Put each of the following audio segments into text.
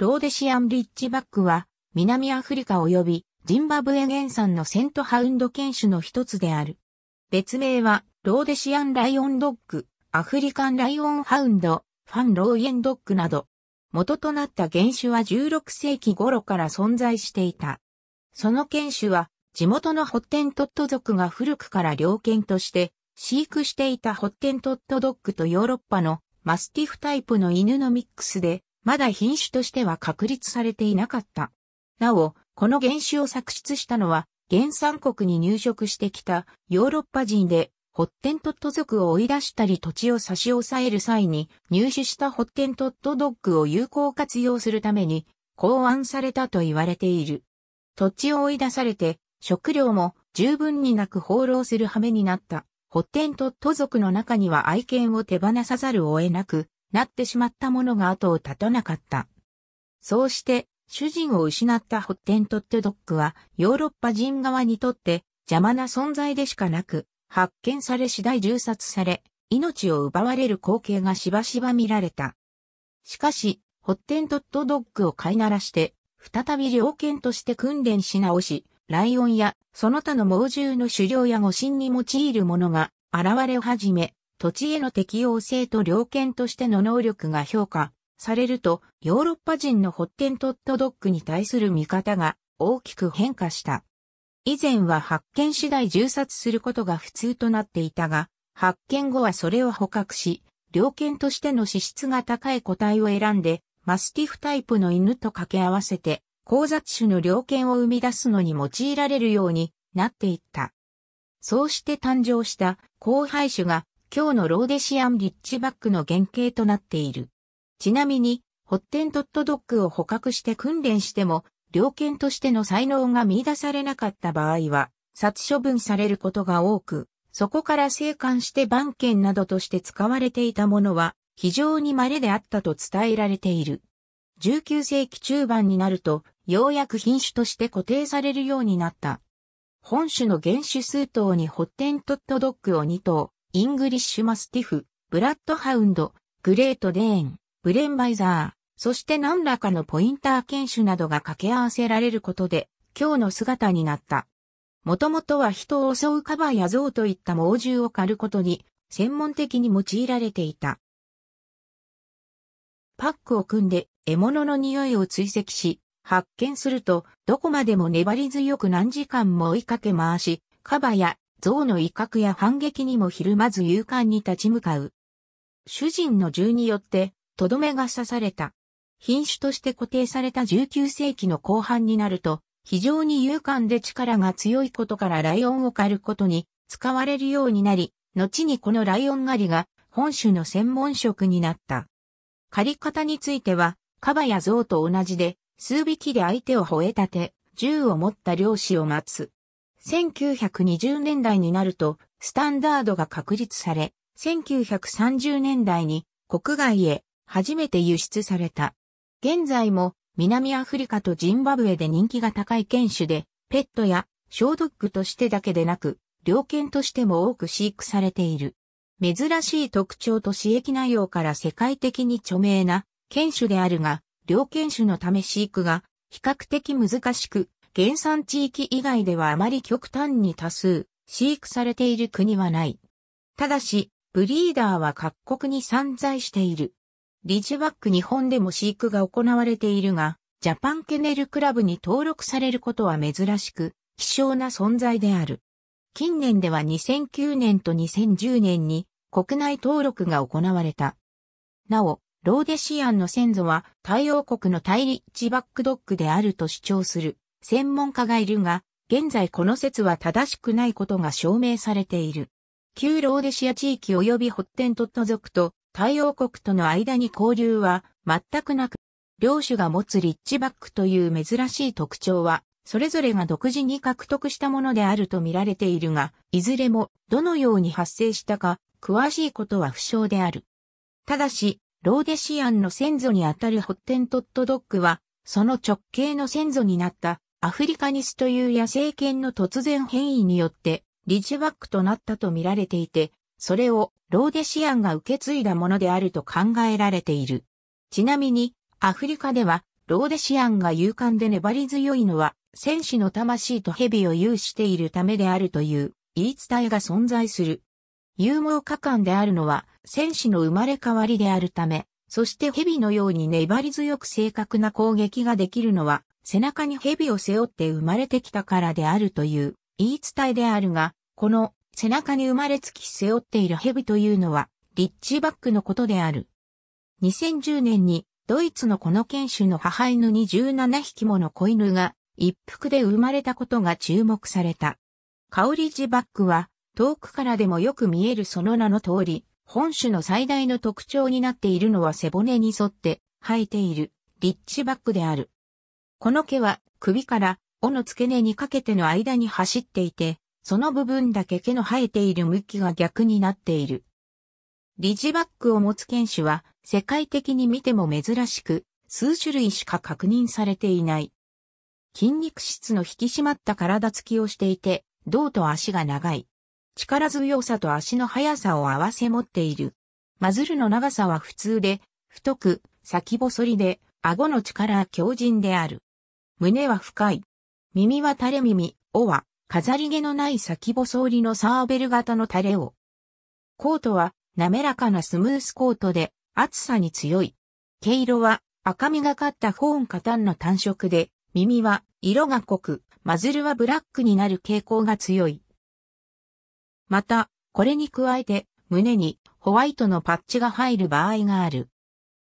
ローデシアンリッチバックは、南アフリカ及びジンバブエ原産のセントハウンド犬種の一つである。別名は、ローデシアンライオンドッグ、アフリカンライオンハウンド、ファンローイエンドッグなど、元となった原種は16世紀頃から存在していた。その犬種は、地元のホッテントット族が古くから猟犬として、飼育していたホッテントットドッグとヨーロッパのマスティフタイプの犬のミックスで、まだ品種としては確立されていなかった。なお、この原種を作出したのは、原産国に入植してきたヨーロッパ人で、ホッテントット族を追い出したり土地を差し押さえる際に入手したホッテントットドッグを有効活用するために考案されたと言われている。土地を追い出されて食料も十分になく放浪する羽目になったホッテントット族の中には愛犬を手放さざるを得なくなってしまったものが後を絶たなかった。そうして、主人を失ったホッテントッテドッグは、ヨーロッパ人側にとって邪魔な存在でしかなく、発見され次第銃殺され、命を奪われる光景がしばしば見られた。しかし、ホッテントットドッグを飼いならして、再び猟犬として訓練し直し、ライオンやその他の猛獣の狩猟や護身に用いる者が現れ始め、土地への適応性と良犬としての能力が評価されると、ヨーロッパ人のホッテントットドッグに対する見方が大きく変化した。以前は発見次第銃殺することが普通となっていたが、発見後はそれを捕獲し、猟犬としての資質が高い個体を選んで、マスティフタイプの犬と掛け合わせて、交雑種の猟犬を生み出すのに用いられるようになっていった。そうして誕生した後輩種が今日のローデシアンリッチバックの原型となっている。ちなみに、ホッテントットドッグを捕獲して訓練しても、猟犬としての才能が見出されなかった場合は、殺処分されることが多く、そこから生還して番犬などとして使われていたものは、非常に稀であったと伝えられている。19世紀中盤になると、ようやく品種として固定されるようになった。本種の原種数頭にホッテントットドッグを2頭、イングリッシュマスティフ、ブラッドハウンド、グレートデーン、ブレンバイザー、そして何らかのポインター犬種などが掛け合わせられることで、今日の姿になった。もともとは人を襲うカバーや象といった猛獣を狩ることに、専門的に用いられていた。パックを組んで獲物の匂いを追跡し、発見すると、どこまでも粘り強く何時間も追いかけ回し、カバや象の威嚇や反撃にもひるまず勇敢に立ち向かう。主人の銃によって、とどめが刺された。品種として固定された19世紀の後半になると、非常に勇敢で力が強いことからライオンを狩ることに使われるようになり、後にこのライオン狩りが本種の専門職になった。狩り方については、カバや象と同じで、数匹で相手を吠え立て、銃を持った漁師を待つ。1920年代になると、スタンダードが確立され、1930年代に国外へ初めて輸出された。現在も南アフリカとジンバブエで人気が高い犬種で、ペットや小ドッグとしてだけでなく、猟犬としても多く飼育されている。珍しい特徴と刺激内容から世界的に著名な犬種であるが、猟犬種のため飼育が比較的難しく、原産地域以外ではあまり極端に多数、飼育されている国はない。ただし、ブリーダーは各国に散在している。リジバック日本でも飼育が行われているが、ジャパンケネルクラブに登録されることは珍しく、希少な存在である。近年では2009年と2010年に国内登録が行われた。なお、ローデシアンの先祖は太陽国の対リッチバックドッグであると主張する。専門家がいるが、現在この説は正しくないことが証明されている。旧ローデシア地域及びホッテントット族と太陽国との間に交流は全くなく、両主が持つリッチバックという珍しい特徴は、それぞれが独自に獲得したものであると見られているが、いずれもどのように発生したか、詳しいことは不詳である。ただし、ローデシアンの先祖にあたるホッテントットドッグは、その直系の先祖になったアフリカニスという野生犬の突然変異によって、リッジバックとなったと見られていて、それをローデシアンが受け継いだものであると考えられている。ちなみに、アフリカでは、ローデシアンが勇敢で粘り強いのは、戦士の魂と蛇を有しているためであるという言い伝えが存在する。勇猛果敢であるのは、戦士の生まれ変わりであるため、そして蛇のように粘り強く正確な攻撃ができるのは、背中に蛇を背負って生まれてきたからであるという言い伝えであるが、この背中に生まれつき背負っている蛇というのは、リッチバックのことである。2010年に、ドイツのこの犬種の母犬に17匹もの子犬が、一服で生まれたことが注目された。カオリジバックは、遠くからでもよく見えるその名の通り、本種の最大の特徴になっているのは背骨に沿って生えているリッチバックである。この毛は首から尾の付け根にかけての間に走っていて、その部分だけ毛の生えている向きが逆になっている。リッチバックを持つ犬種は世界的に見ても珍しく、数種類しか確認されていない。筋肉質の引き締まった体つきをしていて、胴と足が長い。力強さと足の速さを合わせ持っている。マズルの長さは普通で、太く、先細りで、顎の力は強靭である。胸は深い。耳は垂れ耳、尾は、飾り毛のない先細りのサーベル型の垂れを。コートは、滑らかなスムースコートで、暑さに強い。毛色は、赤みがかったフォーンカタンの単色で、耳は、色が濃く、マズルはブラックになる傾向が強い。また、これに加えて、胸にホワイトのパッチが入る場合がある。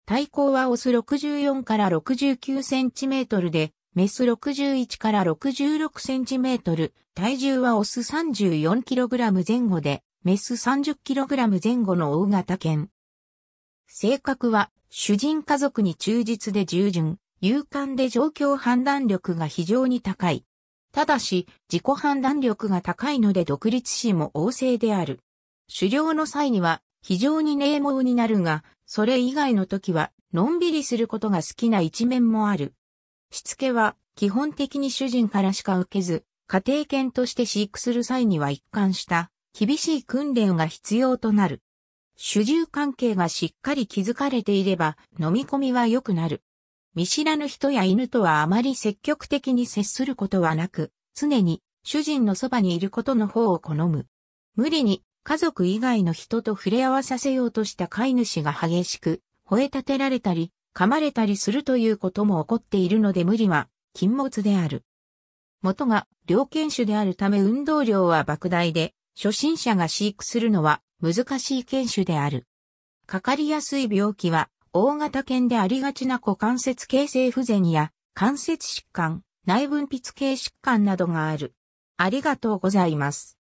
体高はオス64から69センチメートルで、メス61から66センチメートル、体重はオス34キログラム前後で、メス30キログラム前後の大型犬。性格は、主人家族に忠実で従順、勇敢で状況判断力が非常に高い。ただし、自己判断力が高いので独立心も旺盛である。狩猟の際には非常に冷猛になるが、それ以外の時はのんびりすることが好きな一面もある。しつけは基本的に主人からしか受けず、家庭犬として飼育する際には一貫した厳しい訓練が必要となる。主従関係がしっかり築かれていれば飲み込みは良くなる。見知らぬ人や犬とはあまり積極的に接することはなく、常に主人のそばにいることの方を好む。無理に家族以外の人と触れ合わさせようとした飼い主が激しく吠え立てられたり、噛まれたりするということも起こっているので無理は禁物である。元が猟犬種であるため運動量は莫大で、初心者が飼育するのは難しい犬種である。かかりやすい病気は大型犬でありがちな股関節形成不全や関節疾患、内分泌系疾患などがある。ありがとうございます。